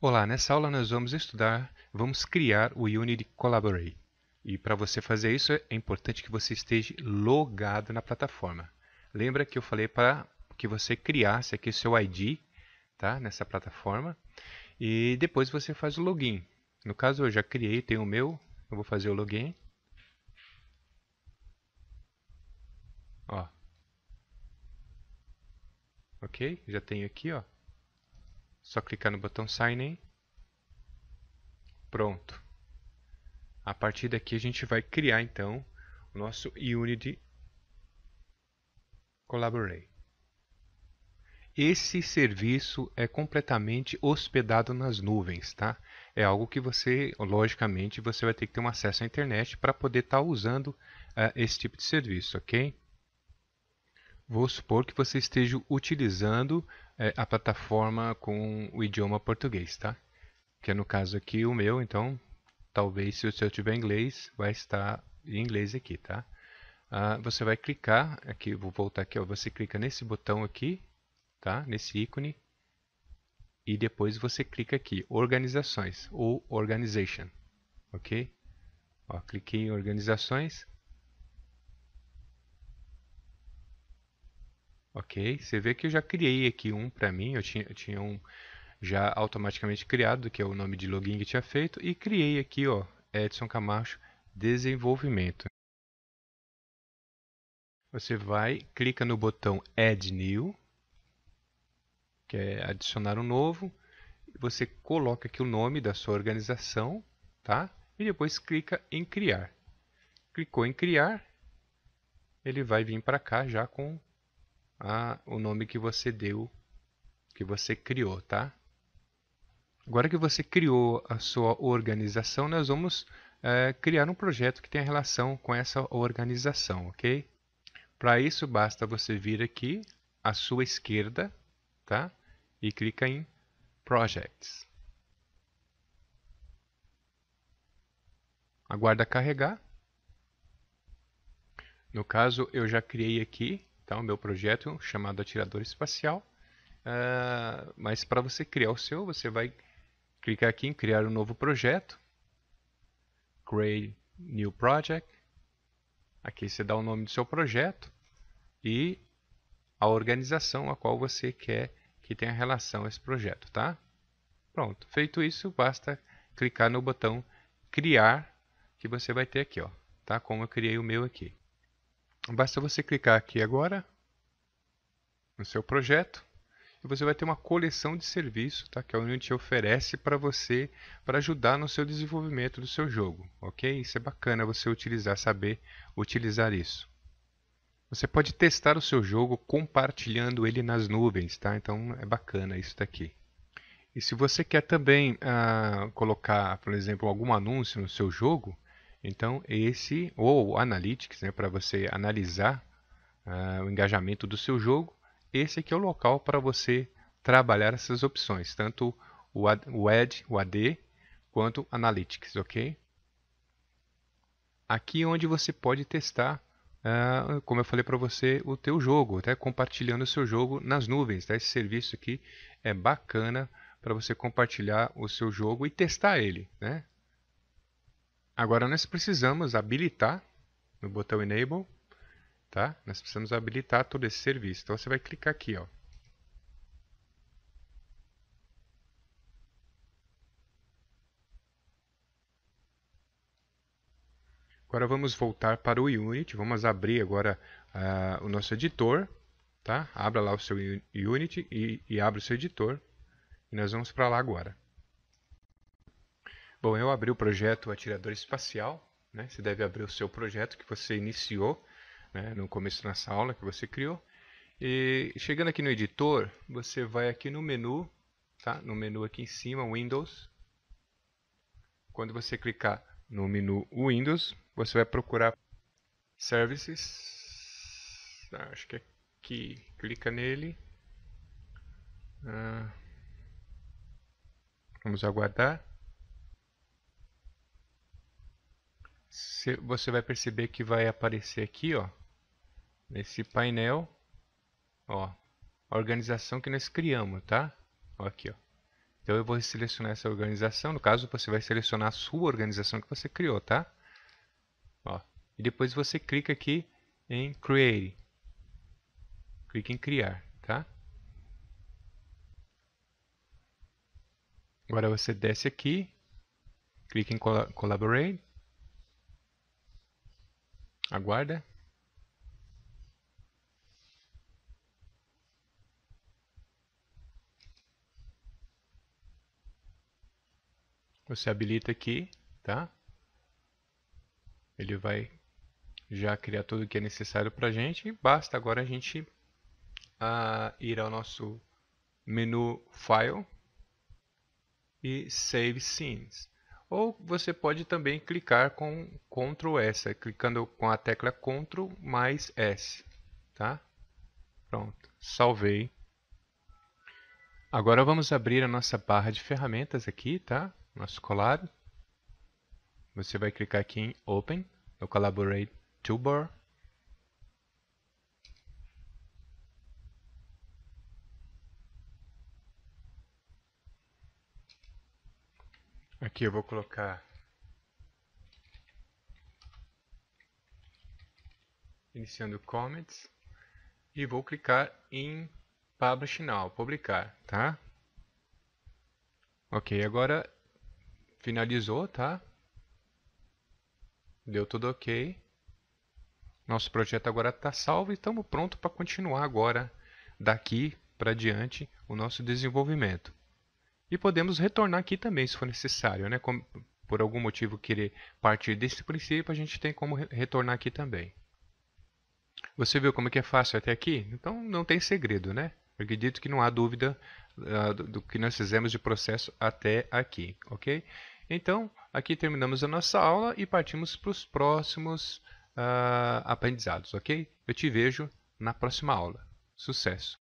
Olá, nessa aula nós vamos estudar, vamos criar o Unity Collaborate. E para você fazer isso, é importante que você esteja logado na plataforma. Lembra que eu falei para que você criasse aqui seu ID tá? nessa plataforma e depois você faz o login. No caso, eu já criei, tenho o meu, eu vou fazer o login. Ó. Ok? Já tenho aqui, ó. Só clicar no botão Sign In. Pronto. A partir daqui a gente vai criar então o nosso Unity Collaborate. Esse serviço é completamente hospedado nas nuvens, tá? É algo que você, logicamente, você vai ter que ter um acesso à internet para poder estar tá usando uh, esse tipo de serviço, ok? Vou supor que você esteja utilizando é, a plataforma com o idioma português, tá? Que é no caso aqui o meu, então talvez se o seu tiver inglês, vai estar em inglês aqui, tá? Ah, você vai clicar, aqui, vou voltar aqui, ó, você clica nesse botão aqui, tá? Nesse ícone, e depois você clica aqui, organizações, ou organization, ok? Ó, cliquei em organizações, Ok, você vê que eu já criei aqui um para mim, eu tinha, eu tinha um já automaticamente criado, que é o nome de login que tinha feito, e criei aqui, ó, Edson Camacho Desenvolvimento. Você vai, clica no botão Add New, que é adicionar um novo, você coloca aqui o nome da sua organização, tá? E depois clica em criar. Clicou em criar, ele vai vir para cá já com a, o nome que você deu, que você criou, tá? Agora que você criou a sua organização, nós vamos é, criar um projeto que tenha relação com essa organização, ok? Para isso, basta você vir aqui à sua esquerda, tá? E clica em Projects. Aguarda carregar. No caso, eu já criei aqui então, meu projeto é chamado Atirador Espacial. Uh, mas para você criar o seu, você vai clicar aqui em criar um novo projeto. Create New Project. Aqui você dá o nome do seu projeto e a organização a qual você quer que tenha relação a esse projeto, tá? Pronto. Feito isso, basta clicar no botão criar que você vai ter aqui, ó, tá? Como eu criei o meu aqui. Basta você clicar aqui agora no seu projeto e você vai ter uma coleção de serviços, tá? que é a Unity oferece para você para ajudar no seu desenvolvimento do seu jogo. Ok? Isso é bacana você utilizar, saber utilizar isso. Você pode testar o seu jogo compartilhando ele nas nuvens, tá? Então é bacana isso daqui. E se você quer também ah, colocar, por exemplo, algum anúncio no seu jogo, então, esse, ou Analytics, né, para você analisar uh, o engajamento do seu jogo, esse aqui é o local para você trabalhar essas opções, tanto o Ad, o AD, quanto Analytics, ok? Aqui é onde você pode testar, uh, como eu falei para você, o teu jogo, até tá? compartilhando o seu jogo nas nuvens. Tá? Esse serviço aqui é bacana para você compartilhar o seu jogo e testar ele, né? Agora nós precisamos habilitar no botão Enable, tá? Nós precisamos habilitar todo esse serviço. Então você vai clicar aqui, ó. Agora vamos voltar para o Unity, vamos abrir agora uh, o nosso editor, tá? Abra lá o seu Unity e, e abra o seu editor. E nós vamos para lá agora. Bom, eu abri o projeto Atirador Espacial. Né? Você deve abrir o seu projeto que você iniciou né? no começo nessa aula que você criou. E chegando aqui no editor, você vai aqui no menu, tá? no menu aqui em cima, Windows. Quando você clicar no menu Windows, você vai procurar Services. Ah, acho que é aqui. Clica nele. Ah, vamos aguardar. você vai perceber que vai aparecer aqui, ó, nesse painel, ó, a organização que nós criamos, tá? Ó, aqui, ó. Então eu vou selecionar essa organização, no caso você vai selecionar a sua organização que você criou, tá? Ó, e depois você clica aqui em Create. Clique em Criar, tá? Agora você desce aqui, clica em Collaborate Aguarda você habilita aqui, tá? Ele vai já criar tudo o que é necessário para a gente. Basta agora a gente uh, ir ao nosso menu File e Save Scenes. Ou você pode também clicar com Ctrl S, clicando com a tecla Ctrl mais S. Tá? Pronto, salvei. Agora vamos abrir a nossa barra de ferramentas aqui, tá? Nosso colar. Você vai clicar aqui em Open, no Collaborate Toolbar. Aqui eu vou colocar iniciando comments e vou clicar em publish now, publicar, tá? Ok, agora finalizou, tá? Deu tudo ok. Nosso projeto agora está salvo e estamos pronto para continuar agora daqui para diante o nosso desenvolvimento. E podemos retornar aqui também, se for necessário. Né? Como, por algum motivo querer partir desse princípio, a gente tem como retornar aqui também. Você viu como é que é fácil até aqui? Então não tem segredo, né? Acredito que não há dúvida uh, do, do que nós fizemos de processo até aqui, ok? Então, aqui terminamos a nossa aula e partimos para os próximos uh, aprendizados, ok? Eu te vejo na próxima aula. Sucesso!